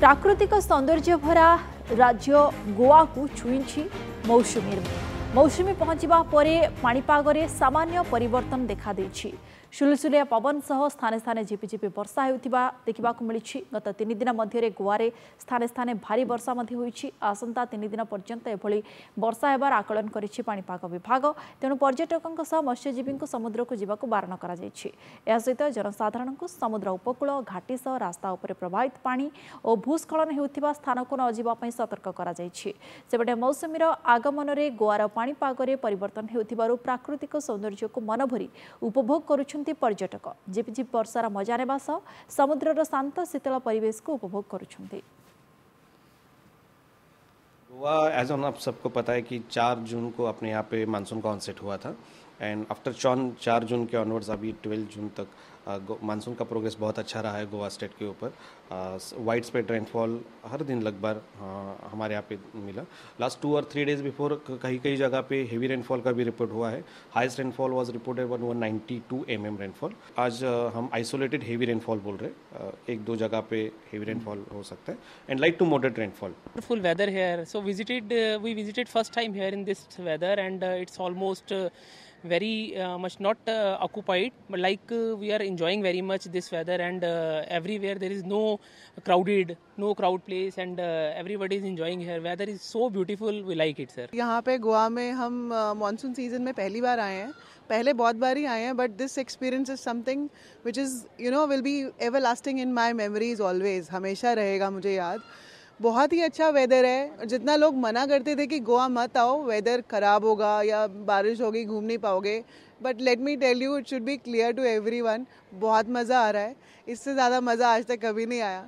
ପ୍ରାକୃତିକ ସୌନ୍ଦର୍ଯ୍ୟ ଭରା ରାଜ୍ୟ ଗୋଆକୁ ଛୁଇଁଛି ମୌସୁମୀ ମୌସୁମୀ ପହଞ୍ଚିବା ପରେ ପାଣିପାଗରେ ସାମାନ୍ୟ ପରିବର୍ତ୍ତନ ଦେଖାଦେଇଛି ସୁଲୁସୁଲିଆ ପବନ ସହ ସ୍ଥାନେ ସ୍ଥାନେ ଝିପିଝିପି ବର୍ଷା ହେଉଥିବା ଦେଖିବାକୁ ମିଳିଛି ଗତ ତିନି ଦିନ ମଧ୍ୟରେ ଗୋଆରେ ସ୍ଥାନେ ସ୍ଥାନେ ଭାରି ବର୍ଷା ମଧ୍ୟ ହୋଇଛି ଆସନ୍ତା ତିନି ଦିନ ପର୍ଯ୍ୟନ୍ତ ଏଭଳି ବର୍ଷା ହେବାର ଆକଳନ କରିଛି ପାଣିପାଗ ବିଭାଗ ତେଣୁ ପର୍ଯ୍ୟଟକଙ୍କ ସହ ମତ୍ସ୍ୟଜୀବୀଙ୍କୁ ସମୁଦ୍ରକୁ ଯିବାକୁ ବାରଣ କରାଯାଇଛି ଏହା ସହିତ ଜନସାଧାରଣଙ୍କୁ ସମୁଦ୍ର ଉପକୂଳ ଘାଟି ସହ ରାସ୍ତା ଉପରେ ପ୍ରବାହିତ ପାଣି ଓ ଭୂସ୍ଖଳନ ହେଉଥିବା ସ୍ଥାନକୁ ନ ଯିବା ପାଇଁ ସତର୍କ କରାଯାଇଛି ସେପଟେ ମୌସୁମୀର ଆଗମନରେ ଗୋଆର ପାଣିପାଗରେ ପରିବର୍ତ୍ତନ ହେଉଥିବାରୁ ପ୍ରାକୃତିକ ସୌନ୍ଦର୍ଯ୍ୟକୁ ମନଭରି ଉପଭୋଗ କରୁଛନ୍ତି କରୁଛନ୍ତି पर्यटक ଝିପିଝିପି बर्षार मजा ने समुद्र शांत शीतल ଶୀତଳ ପରିବେଶକୁ ଉପଭୋଗ କରୁଛନ୍ତି गोवा एज ऑन आप सबको पता है कि चार जून को अपने यहाँ पे मानसून का ऑनसेट हुआ था एंड आफ्टर चौन चार जून के ऑनवर्ड्स अभी ट्वेल्व जून तक मानसून का प्रोग्रेस बहुत अच्छा रहा है गोवा स्टेट के ऊपर वाइड स्प्रेड रेनफॉल हर दिन लगभग हमारे यहाँ पे मिला लास्ट टू और थ्री डेज बिफोर कहीं कहीं जगह पे हेवी रेनफॉल का भी रिपोर्ट हुआ है highest rainfall was reported one one ninety two M M rainfall आज हम आइसोलेटेड हेवी रेनफॉल बोल रहे एक दो जगह पे हेवी रेनफॉल हो सकता है and light to moderate rainfall full weather here so visited we visited first time here in this weather and it's almost very uh, much not uh, occupied but like uh, we are enjoying very much this weather and uh, everywhere there is no crowded no crowd place and uh, everybody is enjoying here weather is so beautiful we like it sir यहाँ पे गोवा में हम monsoon season mein pehli baar aaye hain पहले बहुत बार ही आए हैं but this experience is something which is you know will be everlasting in my memories always हमेशा रहेगा मुझे याद बहुत ही अच्छा वेदर है जितना लोग मना करते थे कि गोवा मत आओ वेदर ख़राब होगा या बारिश होगी घूम नहीं पाओगे but let me tell you it should be clear to everyone बहुत मज़ा आ रहा है इससे ज़्यादा मज़ा आज तक कभी नहीं आया